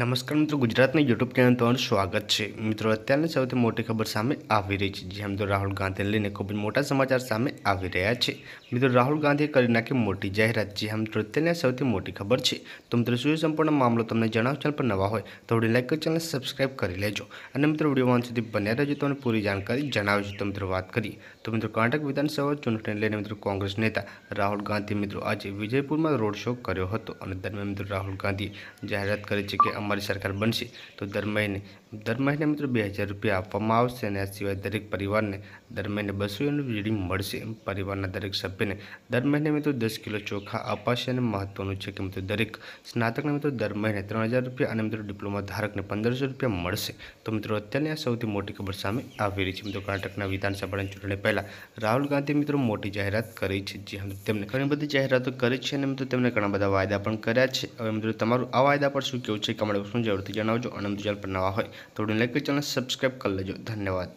નમસ્કાર મિત્રો ગુજરાતના YouTube ચેનલ પર સ્વાગત છે મિત્રો અત્યારેને સૌથી મોટી ખબર સામે આવી રહી છે જેમ કે રાહુલ ગાંધી લેને ખૂબ મોટી સમાચાર સામે આવી રહ્યા છે મિત્રો રાહુલ ગાંધી કરીના કે મોટી જાહેરાત છે જેમ અત્યારેને સૌથી મોટી ખબર છે તો મિત્રો સુ સંપૂર્ણ મામલો તમને જાણવા ચાલ પર નવા હોય તો વિ લખો ચેનલ સબ્સ્ક્રાઇબ કરી લેજો અને મિત્રો વિડિયો માં સુધી બન્યા રહેજો તમને પૂરી જાણકારી જણાવા છે તો મિત્રો કાંટક વિધાનસભા ચૂંટણી લેને મિત્રો કોંગ્રેસ નેતા રાહુલ ગાંધી મિત્રો આજે વિજયપુર માં રોડશો કર્યો હતો અને દરમિયાન મિત્રો રાહુલ ગાંધી જાહેરાત કરી છે કે મારી સરકાર બની તો દર મહિને દર મહિને મિત્રો 2000 રૂપિયા આપવામાં આવશે અને આ સિવાય દરેક પરિવારને દર મહિને 200 રૂપિયા મળશે પરિવારના દરેક સભ્યને દર મહિને મિત્રો 10 કિલો ચોખા અપશન મહત્વનું છે કે મિત્રો દરેક સ્નાતકને મિત્રો દર મહિને 3000 રૂપિયા અને મિત્રો ડિપ્લોમા ધારકને 1500 રૂપિયા મળશે તો મિત્રો અત્યારે ને સૌથી મોટી ખબર સામે આવી રહી છે મિત્રો કાંઠકના বিধান સભરણ ચૂટડે પહેલા રાહુલ ગાંધી મિત્રો મોટી જાહેરાત કરી છે જે તેમણે કરીને બધી જાહેરાતો કરી છે અને મિત્રો તેમણે ઘણા બધા વચન કર્યા છે હવે મિત્રો તમારું આ આવાયદા પર શું કેવું છે વડે શું જરૂરથી જણાવજો અને બીજા પર નવા હોય તો વિડીયો લાઈક કરી ચેનલ સબસ્ક્રાઈબ કરી લેજો ધન્યવાદ